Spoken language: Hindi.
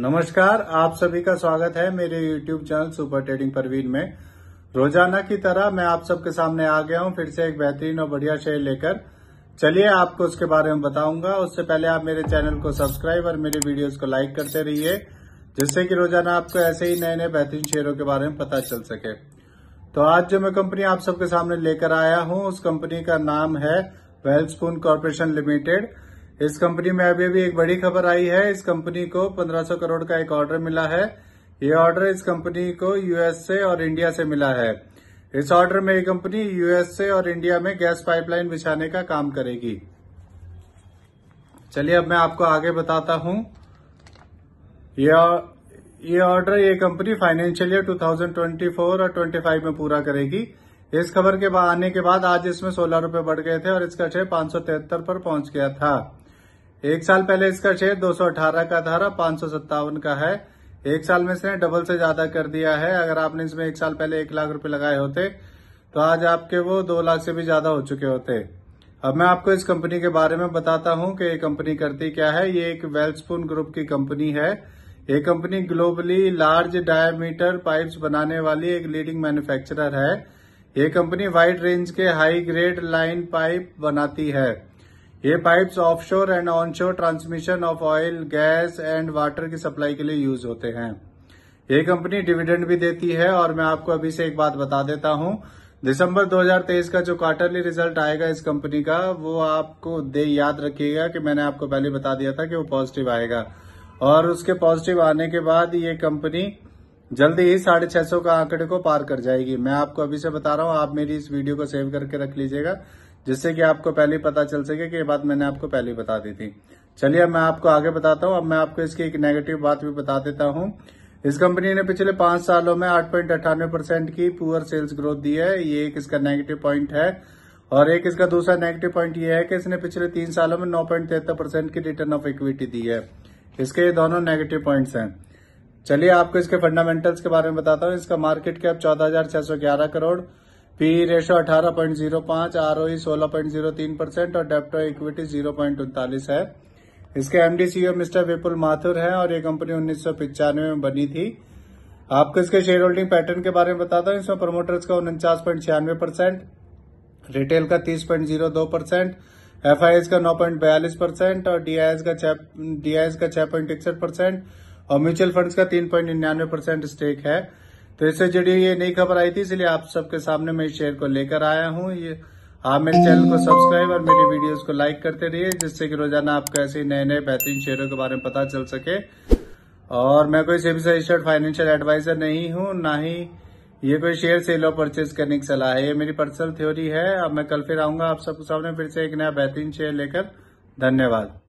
नमस्कार आप सभी का स्वागत है मेरे YouTube channel Super Trading Parveen में रोजाना की तरह मैं आप सबके सामने आ गया हूं फिर से एक बेहतरीन और बढ़िया शेयर लेकर चलिए आपको उसके बारे में बताऊंगा उससे पहले आप मेरे चैनल को सब्सक्राइब और मेरे वीडियोस को लाइक करते रहिए जिससे कि रोजाना आपको ऐसे ही नए नए बेहतरीन शेयरों के बारे में पता चल सके तो आज जो मैं कंपनी आप सबके सामने लेकर आया हूँ उस कंपनी का नाम है वेल्सपून कॉरपोरेशन लिमिटेड इस कंपनी में अभी अभी एक बड़ी खबर आई है इस कंपनी को 1500 करोड़ का एक ऑर्डर मिला है ये ऑर्डर इस कंपनी को यूएसए और इंडिया से मिला है इस ऑर्डर में ये कंपनी यूएसए और इंडिया में गैस पाइपलाइन बिछाने का काम करेगी चलिए अब मैं आपको आगे बताता हूं ये ऑर्डर ये कंपनी फाइनेंशियल ईयर 2024 और 25 में पूरा करेगी इस खबर के आने के बाद आज इसमें सोलह रूपये बढ़ गए थे और इसका छह पांच पर पहुंच गया था एक साल पहले इसका शेयर 218 का था रहा पांच का है एक साल में इसने डबल से ज्यादा कर दिया है अगर आपने इसमें एक साल पहले एक लाख रूपये लगाए होते तो आज आपके वो दो लाख से भी ज्यादा हो चुके होते अब मैं आपको इस कंपनी के बारे में बताता हूं कि ये कंपनी करती क्या है ये एक वेल्सपून ग्रुप की कंपनी है ये company globally large diameter pipes बनाने वाली एक लीडिंग मैन्युफैक्चरर है ये कंपनी वाइड रेंज के हाई ग्रेड लाइन पाइप बनाती है ये pipes offshore and onshore transmission of oil gas and water की सप्लाई के लिए यूज होते हैं ये कंपनी डिविडेंड भी देती है और मैं आपको अभी से एक बात बता देता हूं दिसंबर 2023 का जो क्वार्टरली रिजल्ट आएगा इस कंपनी का वो आपको दे याद रखिएगा कि मैंने आपको पहले बता दिया था कि वो पॉजिटिव आएगा और उसके पॉजिटिव आने के बाद ये कंपनी जल्दी ही साढ़े छह सौ का आंकड़े को पार कर जाएगी मैं आपको अभी से बता रहा हूँ आप मेरी इस वीडियो को सेव करके रख लीजिएगा जिससे कि आपको पहले ही पता चल सके कि ये बात मैंने आपको पहले ही बता दी थी चलिए अब मैं आपको आगे बताता हूँ अब मैं आपको इसकी एक नेगेटिव बात भी बता देता हूँ इस कंपनी ने पिछले पांच सालों में आठ पॉइंट अट्ठानवे परसेंट की पुअर सेल्स ग्रोथ दी है ये एक इसका नेगेटिव पॉइंट है और एक इसका दूसरा नेगेटिव पॉइंट ये है कि इसने पिछले तीन सालों में नौ पॉइंट तिहत्तर परसेंट की रिटर्न ऑफ इक्विटी दी है इसके ये दोनों नेगेटिव पॉइंट्स हैं चलिए आपको इसके फंडामेंटल्स के बारे में बताता हूँ इसका मार्केट कैप चौदह हजार छह सौ ग्यारह करोड़ पी रेशो अठारह पॉइंट जीरो पांच आर ओई e सोलह पॉइंट जीरो तीन परसेंट और डेप्टो इक्विटी जीरो पॉइंट उनतालीस है इसके MD CEO e mister Vipul Mathur हैं और ये कंपनी उन्नीस में बनी थी आपको इसके शेयर होल्डिंग पैटर्न के बारे में बताता हूं इसमें प्रमोटर्स का उनचास पॉइंट छियानवे परसेंट रिटेल का तीस पॉइंट जीरो दो परसेंट का नौ पॉइंट बयालीस परसेंट और डीआईएस का डीआईएस का छह पॉइंट इकसठ परसेंट और म्यूचुअल फंड्स का तीन पॉइंट निन्यानवे परसेंट स्टेक है तो इससे जुड़ी ये नई खबर आई थी इसलिए आप सबके सामने मैं शेयर को लेकर आया हूँ ये आप मेरे चैनल को सब्सक्राइब और मेरे वीडियोस को लाइक करते रहिए जिससे कि रोजाना आपको ऐसे नए नए बेहतरीन शेयरों के बारे में पता चल सके और मैं कोई सेबी रजिस्टर्ड फाइनेंशियल एडवाइजर नहीं हूँ ना ही ये कोई शेयर सेल और परचेज करने की सलाह है ये मेरी पर्सनल थ्योरी है अब मैं कल फिर आऊंगा आप सबके सामने फिर से एक नया बेहतरीन शेयर लेकर धन्यवाद